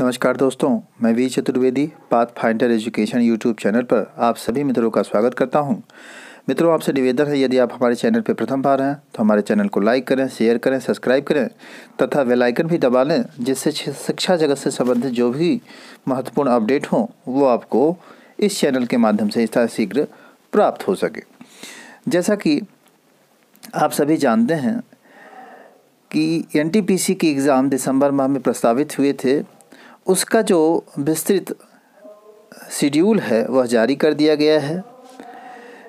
नमस्कार दोस्तों मैं V Chaturvedi path finder education YouTube channel पर आप सभी मित्रों का स्वागत करता हूं। मित्रों आपसे निवेदन है यदि आप हमारे चैनल पर प्रथम बार हैं तो हमारे चैनल को लाइक करें शेयर करें सब्सक्राइब करें तथा वे लाइकन भी दबा लें जिससे शिक्षा जगत से संबंधित जो भी महत्वपूर्ण अपडेट हों वो आपको इस चैनल के माध्यम से शीघ्र प्राप्त हो सके जैसा कि आप सभी जानते हैं कि एन की एग्ज़ाम दिसंबर माह में प्रस्तावित हुए थे उसका जो विस्तृत शेड्यूल है वह जारी कर दिया गया है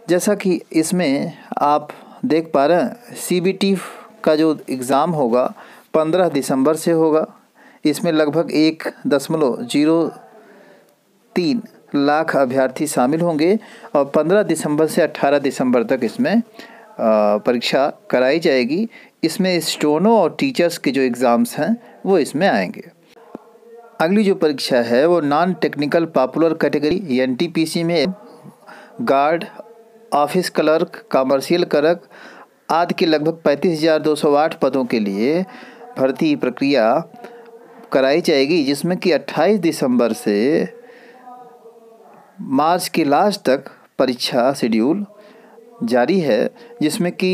जैसा कि इसमें आप देख पा रहे हैं सी का जो एग्ज़ाम होगा 15 दिसंबर से होगा इसमें लगभग एक दशमलव जीरो तीन लाख अभ्यर्थी शामिल होंगे और 15 दिसंबर से 18 दिसंबर तक इसमें परीक्षा कराई जाएगी इसमें स्टोनों और टीचर्स के जो एग्ज़ाम्स हैं वो इसमें आएंगे अगली जो परीक्षा है वो non technical popular category N में guard office clerk commercial clerk आदि के लगभग 35,208 पदों के लिए भर्ती प्रक्रिया कराई जाएगी जिसमें कि 28 दिसंबर से मार्च के लास्ट तक परीक्षा शेड्यूल जारी है जिसमें कि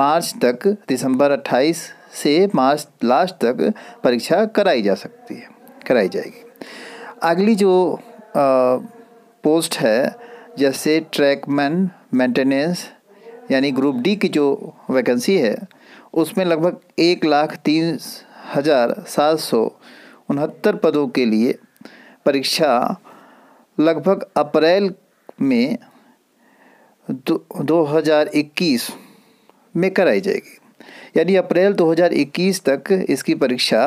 मार्च तक दिसंबर 28 से मार्च लास्ट तक परीक्षा कराई जा सकती है कराई जाएगी अगली जो आ, पोस्ट है जैसे ट्रैकमैन मेंटेनेंस यानी ग्रुप डी की जो वैकेंसी है उसमें लगभग एक लाख तीन हज़ार सात सौ उनहत्तर पदों के लिए परीक्षा लगभग अप्रैल में दो हज़ार इक्कीस में कराई जाएगी यानी अप्रैल 2021 तक इसकी परीक्षा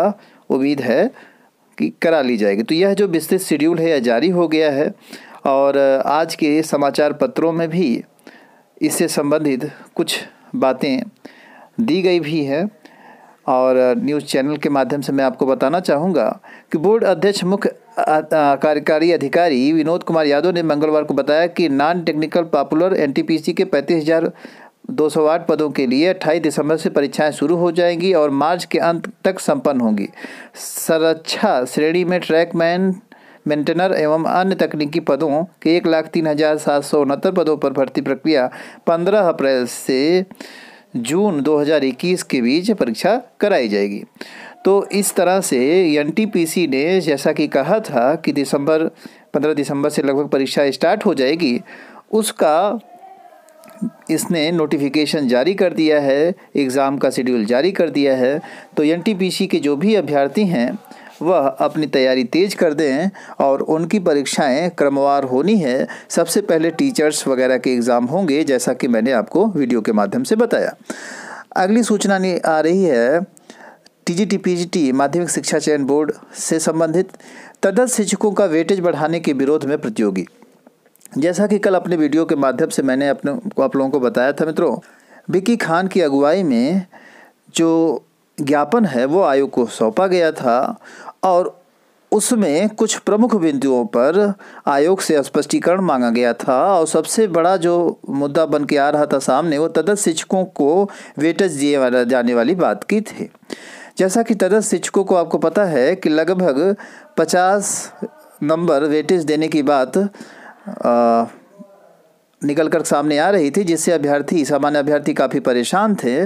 उम्मीद है की करा ली जाएगी तो यह जो विस्तृत शेड्यूल है यह जारी हो गया है और आज के समाचार पत्रों में भी इससे संबंधित कुछ बातें दी गई भी हैं और न्यूज़ चैनल के माध्यम से मैं आपको बताना चाहूँगा कि बोर्ड अध्यक्ष मुख्य कार्यकारी अधिकारी विनोद कुमार यादव ने मंगलवार को बताया कि नॉन टेक्निकल पॉपुलर एनटीपीसी के पैंतीस हज़ार 208 पदों के लिए 28 दिसंबर से परीक्षाएं शुरू हो जाएंगी और मार्च के अंत तक संपन्न होंगी संरक्षा श्रेणी में ट्रैकमैन मेंटेनर एवं अन्य तकनीकी पदों के एक लाख तीन हज़ार सात सौ उनहत्तर पदों पर भर्ती प्रक्रिया पंद्रह अप्रैल से जून 2021 के बीच परीक्षा कराई जाएगी तो इस तरह से एन ने जैसा कि कहा था कि दिसंबर पंद्रह दिसंबर से लगभग परीक्षा स्टार्ट हो जाएगी उसका इसने नोटिफिकेशन जारी कर दिया है एग्ज़ाम का शेड्यूल जारी कर दिया है तो एन के जो भी अभ्यर्थी हैं वह अपनी तैयारी तेज कर दें और उनकी परीक्षाएं क्रमवार होनी है सबसे पहले टीचर्स वगैरह के एग्ज़ाम होंगे जैसा कि मैंने आपको वीडियो के माध्यम से बताया अगली सूचना आ रही है टी माध्यमिक शिक्षा चयन बोर्ड से संबंधित तदर्थ शिक्षकों का वेटेज बढ़ाने के विरोध में प्रतियोगी जैसा कि कल अपने वीडियो के माध्यम से मैंने अपने को आप लोगों को बताया था मित्रों विकी खान की अगुवाई में जो ज्ञापन है वो आयोग को सौंपा गया था और उसमें कुछ प्रमुख बिंदुओं पर आयोग से स्पष्टीकरण मांगा गया था और सबसे बड़ा जो मुद्दा बन के आ रहा था सामने वो तदस्थ शिक्षकों को वेटेज दिए जाने वाली बात की थी जैसा कि तदस्थ शिक्षकों को आपको पता है कि लगभग पचास नंबर वेटेज देने की बात निकल कर सामने आ रही थी जिससे अभ्यर्थी सामान्य अभ्यर्थी काफ़ी परेशान थे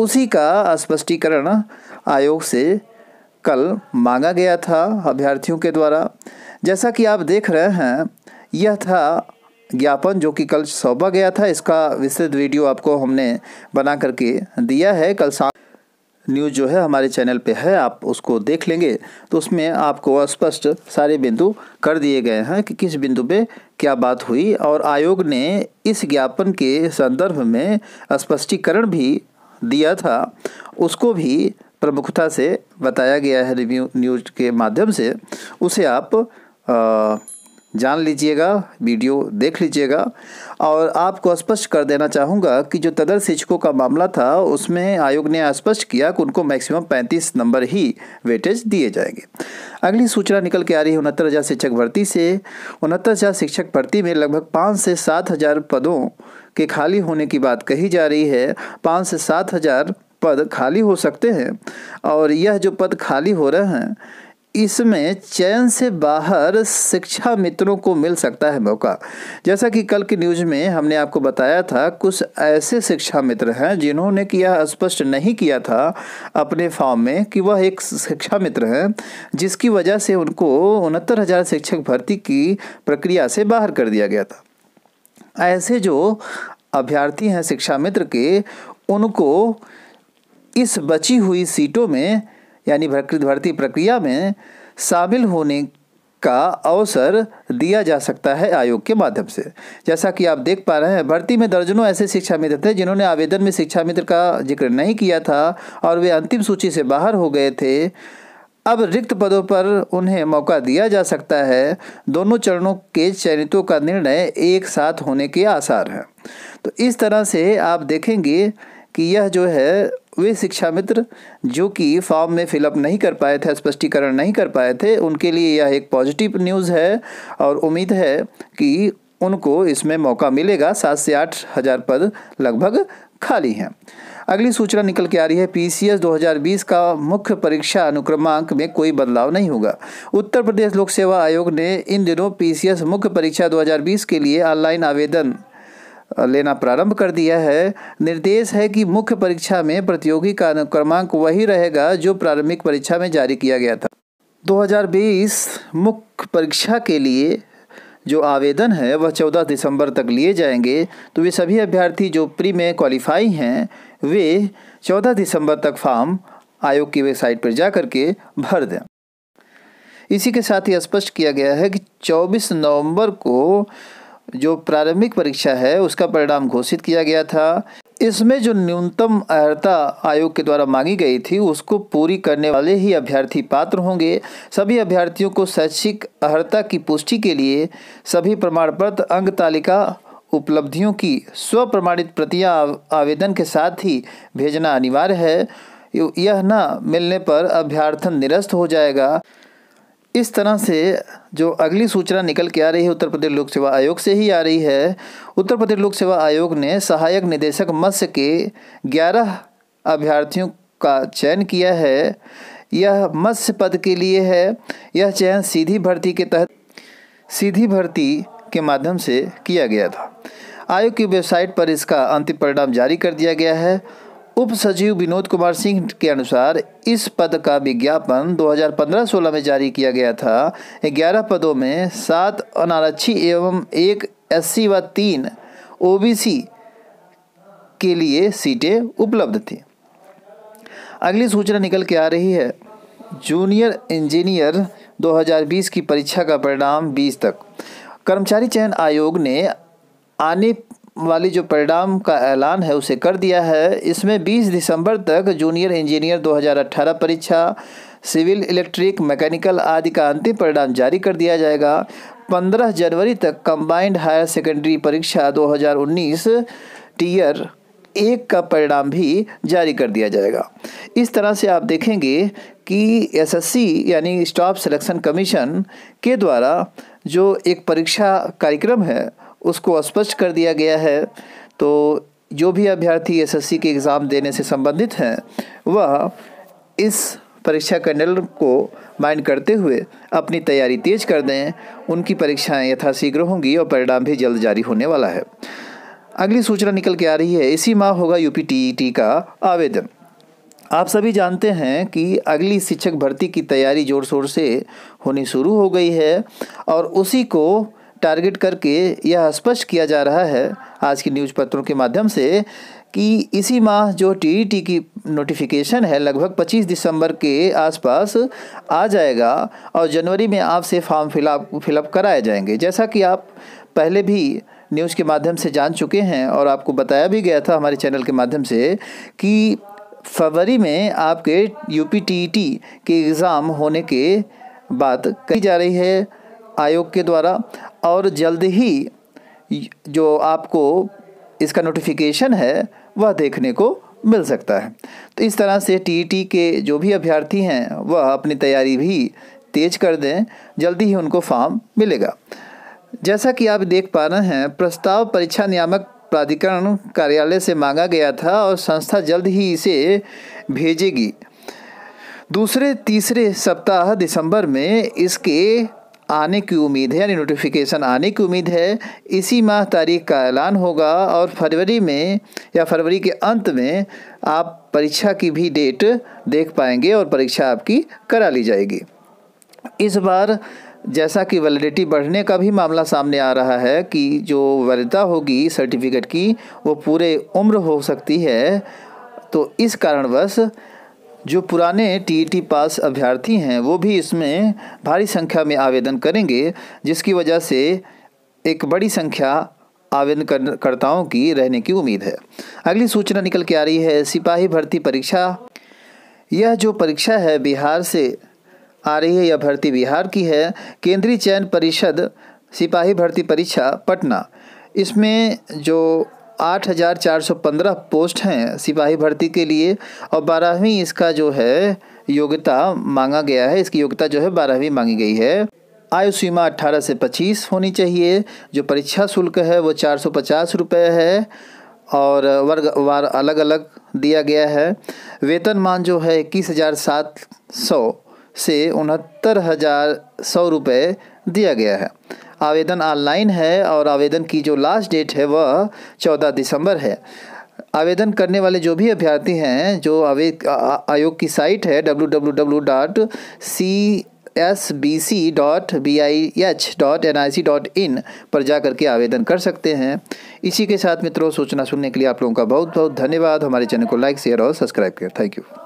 उसी का स्पष्टीकरण आयोग से कल मांगा गया था अभ्यर्थियों के द्वारा जैसा कि आप देख रहे हैं यह था ज्ञापन जो कि कल सौंपा गया था इसका विस्तृत वीडियो आपको हमने बना करके दिया है कल शाम न्यूज़ जो है हमारे चैनल पे है आप उसको देख लेंगे तो उसमें आपको स्पष्ट सारे बिंदु कर दिए गए हैं कि किस बिंदु पे क्या बात हुई और आयोग ने इस ज्ञापन के संदर्भ में स्पष्टीकरण भी दिया था उसको भी प्रमुखता से बताया गया है रिव्यू न्यूज के माध्यम से उसे आप आ, जान लीजिएगा वीडियो देख लीजिएगा और आपको स्पष्ट कर देना चाहूँगा कि जो तदर शिक्षकों का मामला था उसमें आयोग ने स्पष्ट किया कि उनको मैक्सिमम 35 नंबर ही वेटेज दिए जाएंगे अगली सूचना निकल के आ रही है उनहत्तर हज़ार शिक्षक भर्ती से उनहत्तर हज़ार शिक्षक भर्ती में लगभग पाँच से सात हज़ार पदों के खाली होने की बात कही जा रही है पाँच से सात हज़ार पद खाली हो सकते हैं और यह जो पद खाली हो रहे हैं इसमें चयन से बाहर शिक्षा मित्रों को मिल सकता है मौका जैसा कि कल की न्यूज में हमने आपको बताया था कुछ ऐसे शिक्षा मित्र हैं जिन्होंने किया स्पष्ट नहीं किया था अपने फॉर्म में कि वह एक शिक्षा मित्र हैं जिसकी वजह से उनको उनहत्तर हज़ार शिक्षक भर्ती की प्रक्रिया से बाहर कर दिया गया था ऐसे जो अभ्यर्थी हैं शिक्षा मित्र के उनको इस बची हुई सीटों में यानी भर्ती प्रक्रिया में शामिल होने का अवसर दिया जा सकता है आयोग के माध्यम से जैसा कि आप देख पा रहे हैं भर्ती में दर्जनों ऐसे शिक्षा मित्र थे जिन्होंने आवेदन में शिक्षा मित्र का जिक्र नहीं किया था और वे अंतिम सूची से बाहर हो गए थे अब रिक्त पदों पर उन्हें मौका दिया जा सकता है दोनों चरणों के चयनितों का निर्णय एक साथ होने के आसार हैं तो इस तरह से आप देखेंगे कि यह जो है वे शिक्षा मित्र जो कि फॉर्म में फिलअप नहीं कर पाए थे स्पष्टीकरण नहीं कर पाए थे उनके लिए यह एक पॉजिटिव न्यूज़ है और उम्मीद है कि उनको इसमें मौका मिलेगा सात से आठ हज़ार पद लगभग खाली हैं अगली सूचना निकल के आ रही है पीसीएस 2020 का मुख्य परीक्षा अनुक्रमांक में कोई बदलाव नहीं होगा उत्तर प्रदेश लोक सेवा आयोग ने इन दिनों पीसीएस मुख्य परीक्षा 2020 के लिए ऑनलाइन आवेदन लेना प्रारंभ कर दिया है निर्देश है कि मुख्य परीक्षा में प्रतियोगी का क्रमांक वही रहेगा जो प्रारंभिक परीक्षा में जारी किया गया था 2020 मुख्य परीक्षा के लिए जो आवेदन है वह 14 दिसंबर तक लिए जाएंगे तो वे सभी अभ्यर्थी जो प्री में क्वालिफाई हैं वे 14 दिसंबर तक फॉर्म आयोग की वेबसाइट पर जा करके भर दें इसी के साथ ही स्पष्ट किया गया है कि 24 नवंबर को जो प्रारंभिक परीक्षा है उसका परिणाम घोषित किया गया था इसमें जो न्यूनतम अर्हता आयोग के द्वारा मांगी गई थी उसको पूरी करने वाले ही अभ्यर्थी पात्र होंगे सभी अभ्यर्थियों को शैक्षिक अर्हता की पुष्टि के लिए सभी प्रमाण पत्र अंग तालिका उपलब्धियों की स्व प्रमाणित प्रतियां आवेदन के साथ ही भेजना अनिवार्य है यह न मिलने पर अभ्यर्थन निरस्त हो जाएगा इस तरह से जो अगली सूचना निकल के आ रही है उत्तर प्रदेश लोक सेवा आयोग से ही आ रही है उत्तर प्रदेश लोक सेवा आयोग ने सहायक निदेशक मत्स्य के 11 अभ्यर्थियों का चयन किया है यह मत्स्य पद के लिए है यह चयन सीधी भर्ती के तहत सीधी भर्ती के माध्यम से किया गया था आयोग की वेबसाइट पर इसका अंतिम परिणाम जारी कर दिया गया है उप सचिव विनोद कुमार सिंह के अनुसार इस पद का विज्ञापन 2015-16 में जारी किया गया था 11 पदों में सात अनारक्षी एवं एक एससी व तीन ओबीसी के लिए सीटें उपलब्ध थी अगली सूचना निकल के आ रही है जूनियर इंजीनियर 2020 की परीक्षा का परिणाम 20 तक कर्मचारी चयन आयोग ने आने वाली जो परिणाम का ऐलान है उसे कर दिया है इसमें 20 दिसंबर तक जूनियर इंजीनियर 2018 परीक्षा सिविल इलेक्ट्रिक मैकेनिकल आदि का अंतिम परिणाम जारी कर दिया जाएगा 15 जनवरी तक कंबाइंड हायर सेकेंडरी परीक्षा 2019 टीयर एक का परिणाम भी जारी कर दिया जाएगा इस तरह से आप देखेंगे कि एसएससी यानी स्टाफ सिलेक्शन कमीशन के द्वारा जो एक परीक्षा कार्यक्रम है उसको स्पष्ट कर दिया गया है तो जो भी अभ्यर्थी एसएससी के एग्ज़ाम देने से संबंधित हैं वह इस परीक्षा कैंडल को माइंड करते हुए अपनी तैयारी तेज कर दें उनकी परीक्षाएं यथाशीघ्र होंगी और परिणाम भी जल्द जारी होने वाला है अगली सूचना निकल के आ रही है इसी माह होगा यूपी टीईटी e का आवेदन आप सभी जानते हैं कि अगली शिक्षक भर्ती की तैयारी ज़ोर शोर से होनी शुरू हो गई है और उसी को टारगेट करके यह स्पष्ट किया जा रहा है आज की न्यूज पत्रों के माध्यम से कि इसी माह जो टीईटी की नोटिफिकेशन है लगभग 25 दिसंबर के आसपास आ जाएगा और जनवरी में आपसे फॉर्म फिलअप फिलअप कराए जाएंगे जैसा कि आप पहले भी न्यूज़ के माध्यम से जान चुके हैं और आपको बताया भी गया था हमारे चैनल के माध्यम से कि फरवरी में आपके यू पी टी के एग्ज़ाम होने के बात कही जा रही है आयोग के द्वारा और जल्द ही जो आपको इसका नोटिफिकेशन है वह देखने को मिल सकता है तो इस तरह से टी e के जो भी अभ्यर्थी हैं वह अपनी तैयारी भी तेज कर दें जल्दी ही उनको फॉर्म मिलेगा जैसा कि आप देख पा रहे हैं प्रस्ताव परीक्षा नियामक प्राधिकरण कार्यालय से मांगा गया था और संस्था जल्द ही इसे भेजेगी दूसरे तीसरे सप्ताह दिसंबर में इसके आने की उम्मीद है यानी नोटिफिकेशन आने की उम्मीद है इसी माह तारीख का ऐलान होगा और फरवरी में या फरवरी के अंत में आप परीक्षा की भी डेट देख पाएंगे और परीक्षा आपकी करा ली जाएगी इस बार जैसा कि वैलिडिटी बढ़ने का भी मामला सामने आ रहा है कि जो वैधता होगी सर्टिफिकेट की वो पूरे उम्र हो सकती है तो इस कारणवश जो पुराने टीईटी e पास अभ्यर्थी हैं वो भी इसमें भारी संख्या में आवेदन करेंगे जिसकी वजह से एक बड़ी संख्या आवेदनकर्ताओं की रहने की उम्मीद है अगली सूचना निकल के आ रही है सिपाही भर्ती परीक्षा यह जो परीक्षा है बिहार से आ रही है यह भर्ती बिहार की है केंद्रीय चयन परिषद सिपाही भर्ती परीक्षा पटना इसमें जो 8,415 पोस्ट हैं सिपाही भर्ती के लिए और बारहवीं इसका जो है योग्यता मांगा गया है इसकी योग्यता जो है बारहवीं मांगी गई है आयु सीमा अट्ठारह से पच्चीस होनी चाहिए जो परीक्षा शुल्क है वो चार सौ पचास रुपये है और वर्ग वार अलग अलग दिया गया है वेतन मान जो है इक्कीस हज़ार सात सौ से उनहत्तर हज़ार सौ रुपये दिया गया है आवेदन ऑनलाइन है और आवेदन की जो लास्ट डेट है वह चौदह दिसंबर है आवेदन करने वाले जो भी अभ्यर्थी हैं जो आवेद आयोग की साइट है W W W dot C S B C dot B I H dot N I C dot in पर जा करके आवेदन कर सकते हैं इसी के साथ मित्रों सूचना सुनने के लिए आप लोगों का बहुत बहुत धन्यवाद हमारे चैनल को लाइक शेयर और सब्सक्राइब करें थैंक यू